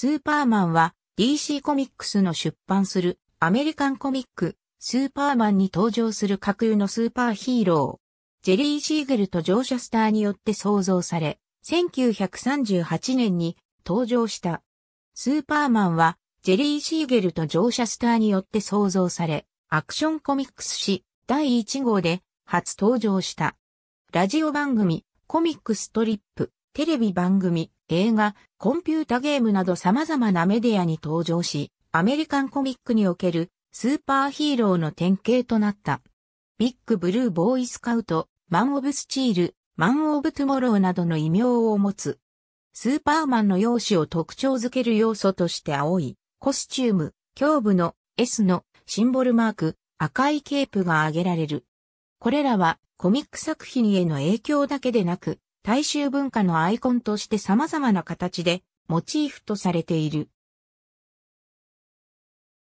スーパーマンは DC コミックスの出版するアメリカンコミック、スーパーマンに登場する架空のスーパーヒーロー、ジェリー・シーゲルと乗車スターによって創造され、1938年に登場した。スーパーマンは、ジェリー・シーゲルと乗車スターによって創造され、アクションコミックス誌第1号で初登場した。ラジオ番組、コミックストリップ、テレビ番組、映画、コンピュータゲームなど様々なメディアに登場し、アメリカンコミックにおけるスーパーヒーローの典型となった。ビッグブルーボーイスカウト、マン・オブ・スチール、マン・オブ・トゥモローなどの異名を持つ。スーパーマンの容姿を特徴づける要素として青い、コスチューム、胸部の S のシンボルマーク、赤いケープが挙げられる。これらはコミック作品への影響だけでなく、大衆文化のアイコンとして様々な形でモチーフとされている。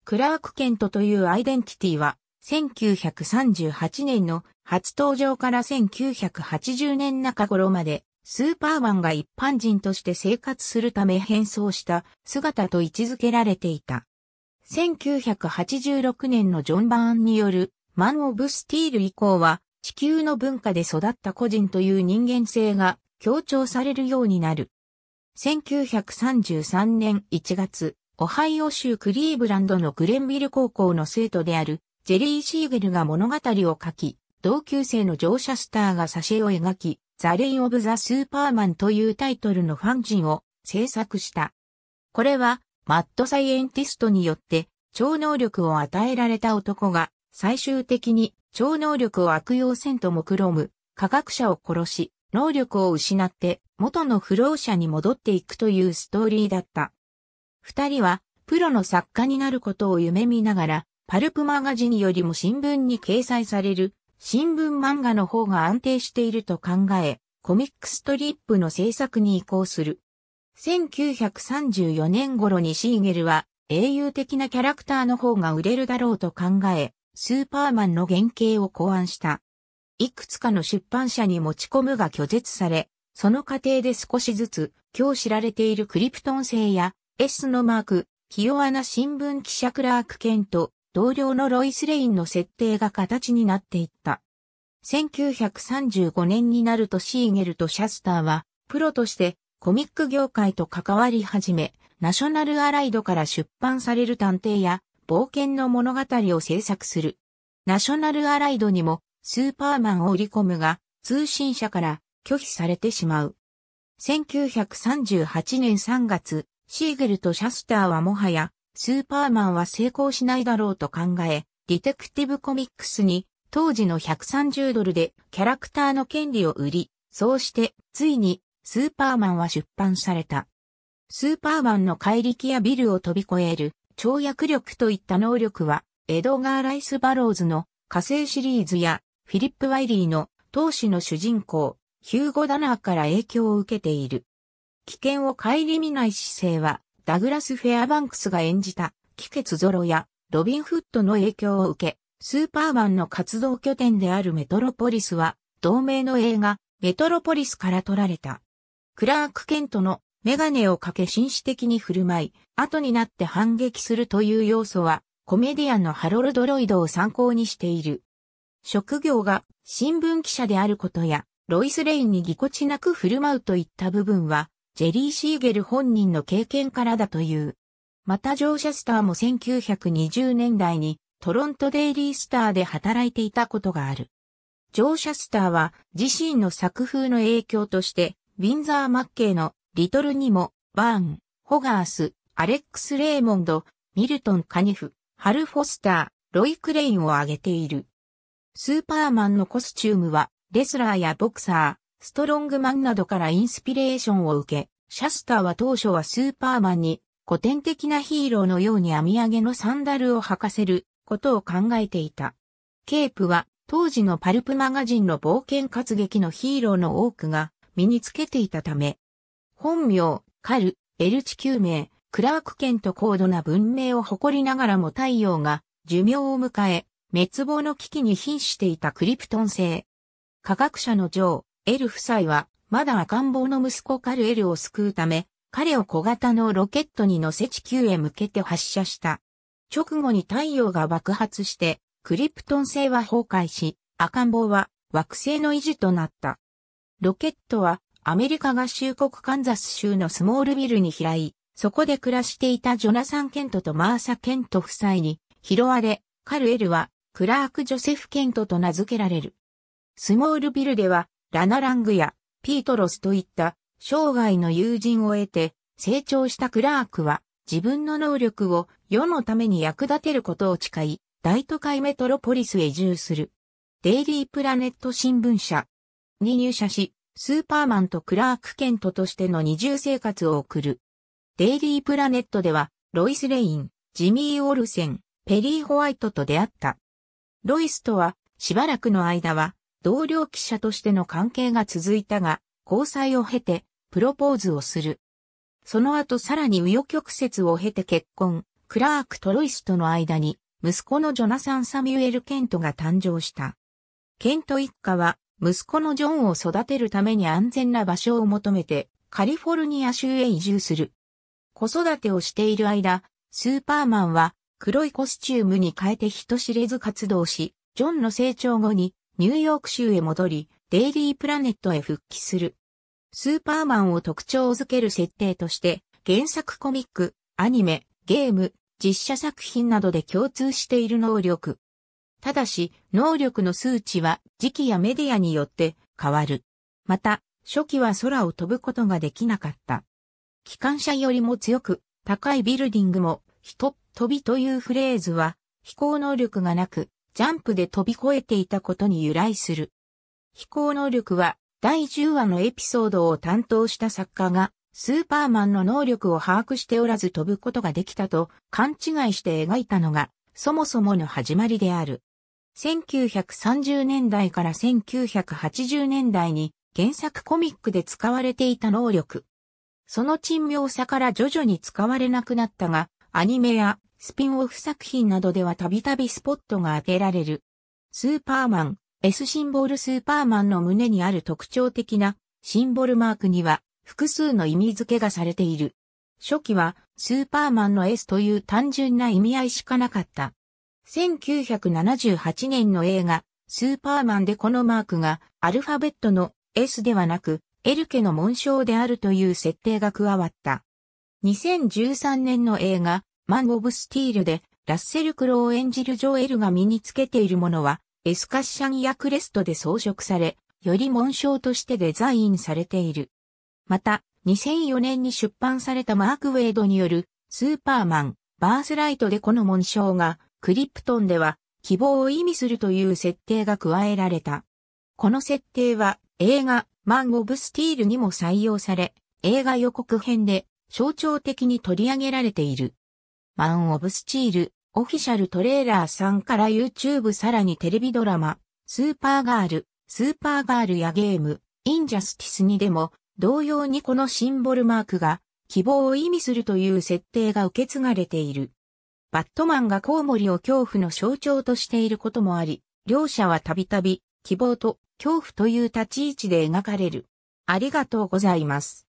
クラーク・ケントというアイデンティティは、1938年の初登場から1980年中頃まで、スーパーマンが一般人として生活するため変装した姿と位置づけられていた。1986年のジョン・バーンによるマン・オブ・スティール以降は地球の文化で育った個人という人間性が強調されるようになる。1933年1月、オハイオ州クリーブランドのグレンビル高校の生徒であるジェリー・シーゲルが物語を書き、同級生の乗車スターが挿絵を描き、ザ・レイン・オブ・ザ・スーパーマンというタイトルのファンジンを制作した。これは、マッドサイエンティストによって、超能力を与えられた男が、最終的に超能力を悪用せんと目論む、科学者を殺し、能力を失って元の不老者に戻っていくというストーリーだった。二人はプロの作家になることを夢見ながら、パルプマガジンよりも新聞に掲載される新聞漫画の方が安定していると考え、コミックストリップの制作に移行する。1934年頃にシーゲルは英雄的なキャラクターの方が売れるだろうと考え、スーパーマンの原型を考案した。いくつかの出版社に持ち込むが拒絶され、その過程で少しずつ、今日知られているクリプトン製や、S のマーク、ひアナ新聞記者クラーク・剣と、同僚のロイス・レインの設定が形になっていった。1935年になるとシーゲルとシャスターは、プロとしてコミック業界と関わり始め、ナショナルアライドから出版される探偵や、冒険の物語を制作する。ナショナルアライドにもスーパーマンを売り込むが、通信社から拒否されてしまう。1938年3月、シーゲルとシャスターはもはや、スーパーマンは成功しないだろうと考え、ディテクティブコミックスに、当時の130ドルでキャラクターの権利を売り、そうして、ついに、スーパーマンは出版された。スーパーマンの怪力やビルを飛び越える、跳躍力といった能力は、エドガー・ライス・バローズの火星シリーズや、フィリップ・ワイリーの投資の主人公、ヒューゴ・ダナーから影響を受けている。危険を顧みない姿勢は、ダグラス・フェアバンクスが演じた、気血ゾロや、ロビン・フットの影響を受け、スーパーマンの活動拠点であるメトロポリスは、同名の映画、メトロポリスから取られた。クラーク・ケントのメガネをかけ紳士的に振る舞い、後になって反撃するという要素は、コメディアンのハロルド・ロイドを参考にしている。職業が新聞記者であることや、ロイス・レインにぎこちなく振る舞うといった部分は、ジェリー・シーゲル本人の経験からだという。またジョー・シャスターも1920年代にトロントデイリースターで働いていたことがある。ジョー・シャスターは自身の作風の影響として、ウィンザー・マッケイのリトルにも、バーン、ホガース、アレックス・レーモンド、ミルトン・カニフ、ハル・フォスター、ロイ・クレインを挙げている。スーパーマンのコスチュームは、レスラーやボクサー、ストロングマンなどからインスピレーションを受け、シャスターは当初はスーパーマンに古典的なヒーローのように編み上げのサンダルを履かせることを考えていた。ケープは当時のパルプマガジンの冒険活劇のヒーローの多くが身につけていたため、本名、カル、エルチ9名、クラーク県と高度な文明を誇りながらも太陽が寿命を迎え、滅亡の危機に瀕していたクリプトン星。科学者のジョー、エル夫妻は、まだ赤ん坊の息子カルエルを救うため、彼を小型のロケットに乗せ地球へ向けて発射した。直後に太陽が爆発して、クリプトン星は崩壊し、赤ん坊は惑星の維持となった。ロケットはアメリカ合衆国カンザス州のスモールビルに飛来、そこで暮らしていたジョナサン・ケントとマーサ・ケント夫妻に拾われ、カルエルはクラーク・ジョセフ・ケントと名付けられる。スモールビルでは、ラナラングやピートロスといった生涯の友人を得て成長したクラークは自分の能力を世のために役立てることを誓い、大都会メトロポリスへ移住する。デイリープラネット新聞社に入社し、スーパーマンとクラーク・ケントとしての二重生活を送る。デイリープラネットでは、ロイス・レイン、ジミー・オルセン、ペリー・ホワイトと出会った。ロイスとは、しばらくの間は、同僚記者としての関係が続いたが、交際を経て、プロポーズをする。その後さらに紆余曲折を経て結婚、クラークとロイスとの間に、息子のジョナサン・サミュエル・ケントが誕生した。ケント一家は、息子のジョンを育てるために安全な場所を求めてカリフォルニア州へ移住する。子育てをしている間、スーパーマンは黒いコスチュームに変えて人知れず活動し、ジョンの成長後にニューヨーク州へ戻り、デイリープラネットへ復帰する。スーパーマンを特徴づける設定として、原作コミック、アニメ、ゲーム、実写作品などで共通している能力、ただし、能力の数値は時期やメディアによって変わる。また、初期は空を飛ぶことができなかった。機関車よりも強く、高いビルディングも、人、飛びというフレーズは、飛行能力がなく、ジャンプで飛び越えていたことに由来する。飛行能力は、第10話のエピソードを担当した作家が、スーパーマンの能力を把握しておらず飛ぶことができたと勘違いして描いたのが、そもそもの始まりである。1930年代から1980年代に原作コミックで使われていた能力。その珍妙さから徐々に使われなくなったが、アニメやスピンオフ作品などではたびたびスポットが当てられる。スーパーマン、S シンボルスーパーマンの胸にある特徴的なシンボルマークには複数の意味付けがされている。初期はスーパーマンの S という単純な意味合いしかなかった。1978年の映画、スーパーマンでこのマークが、アルファベットの S ではなく、エルケの紋章であるという設定が加わった。2013年の映画、マン・オブ・スティールで、ラッセル・クロウ演じるジョエルが身につけているものは、エスカッシャンやクレストで装飾され、より紋章としてデザインされている。また、2004年に出版されたマーク・ウェイドによる、スーパーマン、バースライトでこの紋章が、クリプトンでは希望を意味するという設定が加えられた。この設定は映画マン・オブ・スティールにも採用され、映画予告編で象徴的に取り上げられている。マン・オブ・スチール、オフィシャルトレーラーさんから YouTube さらにテレビドラマ、スーパーガール、スーパーガールやゲーム、インジャスティスにでも、同様にこのシンボルマークが希望を意味するという設定が受け継がれている。バットマンがコウモリを恐怖の象徴としていることもあり、両者はたびたび希望と恐怖という立ち位置で描かれる。ありがとうございます。